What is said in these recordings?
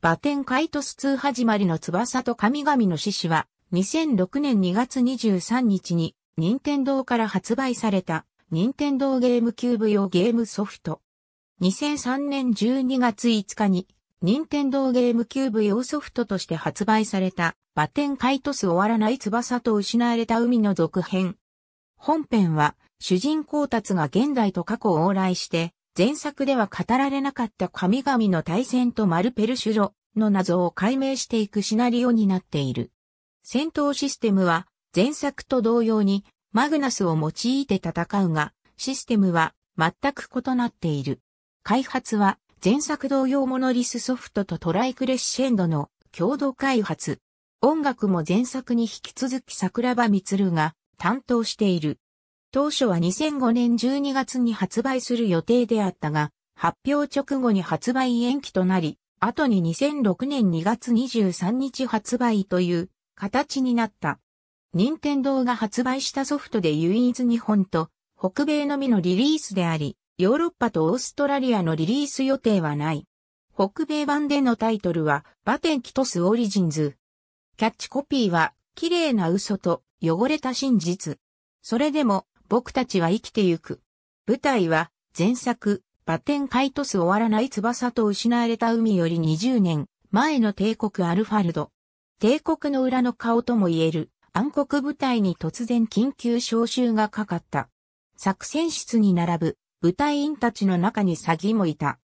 バテンカイトス2始まりの翼と神々の獅子は、2006年2月23日に、任天堂から発売された、任天堂ゲームキューブ用ゲームソフト。2003年12月5日に、任天堂ゲームキューブ用ソフトとして発売された、バテンカイトス終わらない翼と失われた海の続編。本編は、主人公たちが現代と過去を往来して、前作では語られなかった神々の対戦とマルペルシュロの謎を解明していくシナリオになっている。戦闘システムは前作と同様にマグナスを用いて戦うが、システムは全く異なっている。開発は前作同様モノリスソフトとトライクレッシェンドの共同開発。音楽も前作に引き続き桜庭光が担当している。当初は2005年12月に発売する予定であったが、発表直後に発売延期となり、後に2006年2月23日発売という形になった。任天堂が発売したソフトで唯一日本と北米のみのリリースであり、ヨーロッパとオーストラリアのリリース予定はない。北米版でのタイトルは、バテンキトスオリジンズ。キャッチコピーは、綺麗な嘘と汚れた真実。それでも、僕たちは生きてゆく。舞台は、前作、バテンカイトス終わらない翼と失われた海より20年、前の帝国アルファルド。帝国の裏の顔とも言える、暗黒部隊に突然緊急招集がかかった。作戦室に並ぶ、部隊員たちの中に詐欺もいた。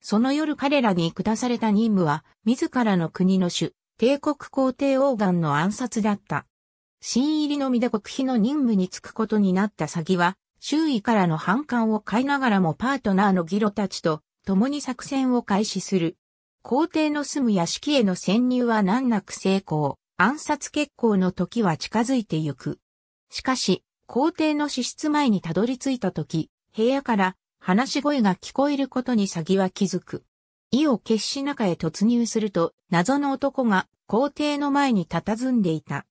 その夜彼らに下された任務は、自らの国の主、帝国皇帝王岩の暗殺だった。新入りのみで国費の任務に就くことになった詐欺は、周囲からの反感を買いながらもパートナーのギロたちと共に作戦を開始する。皇帝の住む屋敷への潜入は難なく成功、暗殺決行の時は近づいてゆく。しかし、皇帝の支出前にたどり着いた時、部屋から話し声が聞こえることに詐欺は気づく。意を決し中へ突入すると、謎の男が皇帝の前に佇んでいた。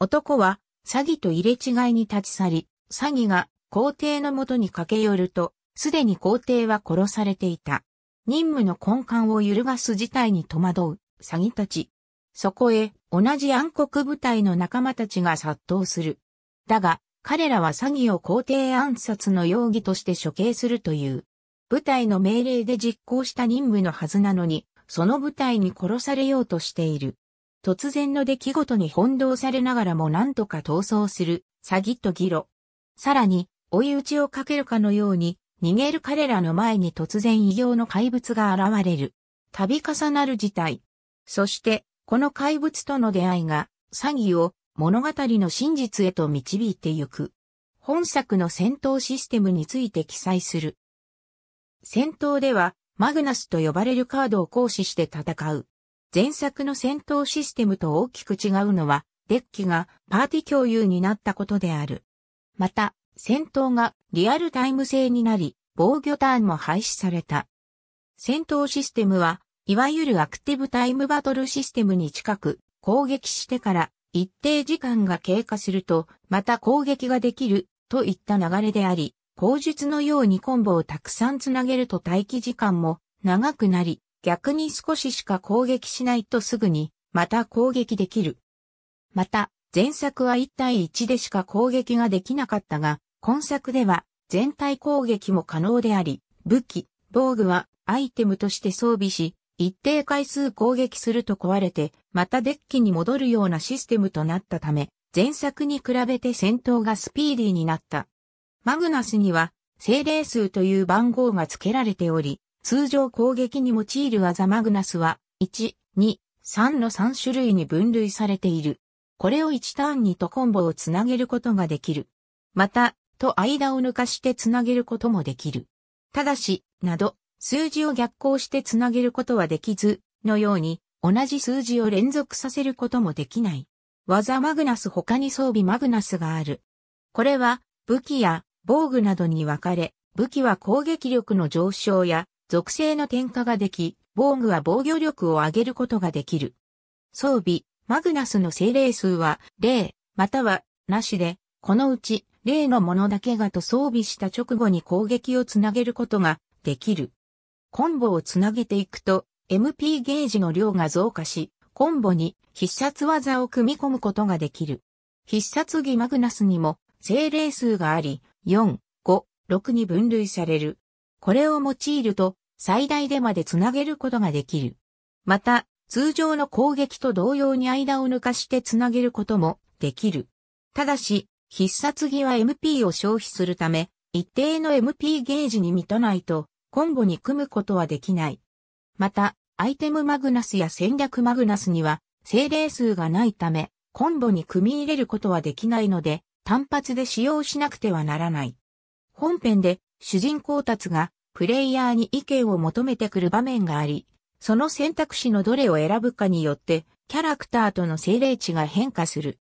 男は詐欺と入れ違いに立ち去り、詐欺が皇帝のもとに駆け寄ると、すでに皇帝は殺されていた。任務の根幹を揺るがす事態に戸惑う詐欺たち。そこへ同じ暗黒部隊の仲間たちが殺到する。だが、彼らは詐欺を皇帝暗殺の容疑として処刑するという。部隊の命令で実行した任務のはずなのに、その部隊に殺されようとしている。突然の出来事に翻弄されながらも何とか逃走する、詐欺とギロ。さらに、追い打ちをかけるかのように、逃げる彼らの前に突然異形の怪物が現れる。度重なる事態。そして、この怪物との出会いが、詐欺を物語の真実へと導いてゆく。本作の戦闘システムについて記載する。戦闘では、マグナスと呼ばれるカードを行使して戦う。前作の戦闘システムと大きく違うのは、デッキがパーティ共有になったことである。また、戦闘がリアルタイム制になり、防御ターンも廃止された。戦闘システムは、いわゆるアクティブタイムバトルシステムに近く、攻撃してから一定時間が経過すると、また攻撃ができるといった流れであり、口述のようにコンボをたくさんつなげると待機時間も長くなり、逆に少ししか攻撃しないとすぐに、また攻撃できる。また、前作は1対1でしか攻撃ができなかったが、今作では全体攻撃も可能であり、武器、防具はアイテムとして装備し、一定回数攻撃すると壊れて、またデッキに戻るようなシステムとなったため、前作に比べて戦闘がスピーディーになった。マグナスには、精霊数という番号が付けられており、通常攻撃に用いる技マグナスは、1、2、3の3種類に分類されている。これを1ターンにとコンボをつなげることができる。また、と間を抜かしてつなげることもできる。ただし、など、数字を逆行してつなげることはできず、のように、同じ数字を連続させることもできない。技マグナス他に装備マグナスがある。これは、武器や防具などに分かれ、武器は攻撃力の上昇や属性の点火ができ、防具は防御力を上げることができる。装備、マグナスの精霊数は0、またはなしで、このうち0のものだけがと装備した直後に攻撃をつなげることができる。コンボをつなげていくと、MP ゲージの量が増加し、コンボに必殺技を組み込むことができる。必殺技マグナスにも精霊数があり、4、5、6に分類される。これを用いると最大でまでつなげることができる。また、通常の攻撃と同様に間を抜かしてつなげることもできる。ただし、必殺技は MP を消費するため、一定の MP ゲージに満たないと、コンボに組むことはできない。また、アイテムマグナスや戦略マグナスには、精霊数がないため、コンボに組み入れることはできないので、単発で使用しなくてはならない。本編で主人公たちがプレイヤーに意見を求めてくる場面があり、その選択肢のどれを選ぶかによってキャラクターとの精霊値が変化する。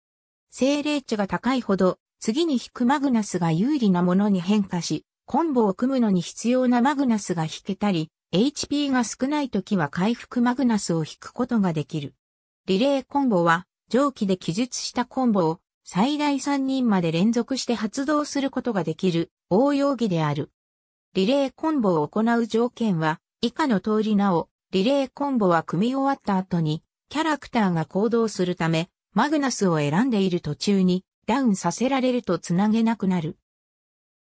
精霊値が高いほど次に引くマグナスが有利なものに変化し、コンボを組むのに必要なマグナスが引けたり、HP が少ない時は回復マグナスを引くことができる。リレーコンボは、上記で記述したコンボを最大3人まで連続して発動することができる応用儀である。リレーコンボを行う条件は、以下の通りなお、リレーコンボは組み終わった後に、キャラクターが行動するため、マグナスを選んでいる途中に、ダウンさせられるとつなげなくなる。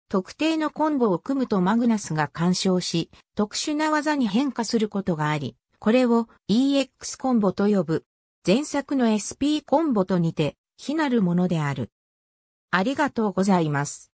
特定のコンボを組むとマグナスが干渉し、特殊な技に変化することがあり、これを EX コンボと呼ぶ。前作の SP コンボと似て、非なるものである。ありがとうございます。